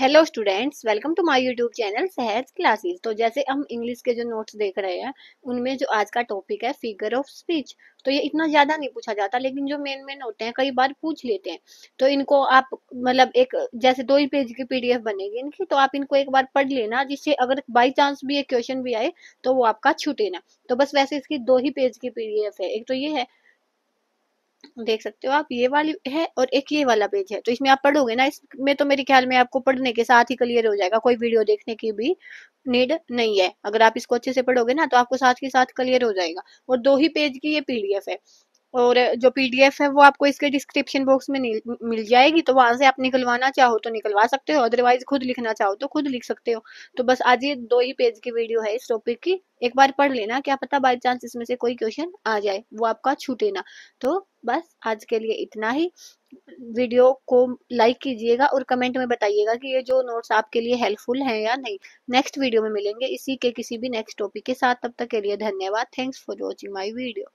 hello students welcome to my YouTube channel Sahaj classes तो जैसे हम इंग्लिश के जो नोट्स देख रहे हैं उनमें जो आज का टॉपिक है फिगर ऑफ स्पीच तो ये इतना ज़्यादा नहीं पूछा जाता लेकिन जो मेन मेन होते हैं कई बार पूछ लेते हैं तो इनको आप मतलब एक जैसे दो ही पेज की पीडीएफ बनेगी इनकी तो आप इनको एक बार पढ़ लेना जिससे अगर बाई चांस भी एक क्वेश्चन भी आए तो वो आपका छूटे ना तो बस वैसे इसकी दो ही पेज की पीडीएफ है एक तो ये है देख सकते हो आप ये वाली है और एक ये वाला पेज है तो इसमें आप पढ़ोगे ना इसमें तो मेरे ख्याल में आपको पढ़ने के साथ ही क्लियर हो जाएगा कोई वीडियो देखने की भी नीड नहीं है अगर आप इसको अच्छे से पढ़ोगे ना तो आपको साथ के साथ क्लियर हो जाएगा और दो ही पेज की ये पीडीएफ है और जो पीडीएफ है वो आपको इसके डिस्क्रिप्शन बॉक्स में मिल जाएगी तो वहां से आप निकलवाना चाहो तो निकलवा सकते हो अदरवाइज खुद लिखना चाहो तो खुद लिख सकते हो तो बस आज ये दो ही पेज की वीडियो है इस टॉपिक की एक बार पढ़ लेना क्या पता बाई चांस इसमें से कोई क्वेश्चन आ जाए वो आपका छूटे ना तो बस आज के लिए इतना ही वीडियो को लाइक कीजिएगा और कमेंट में बताइएगा कि ये जो नोट्स आपके लिए हेल्पफुल हैं या नहीं नेक्स्ट वीडियो में मिलेंगे इसी के किसी भी नेक्स्ट टॉपिक के साथ तब तक के लिए धन्यवाद thanks for watching my video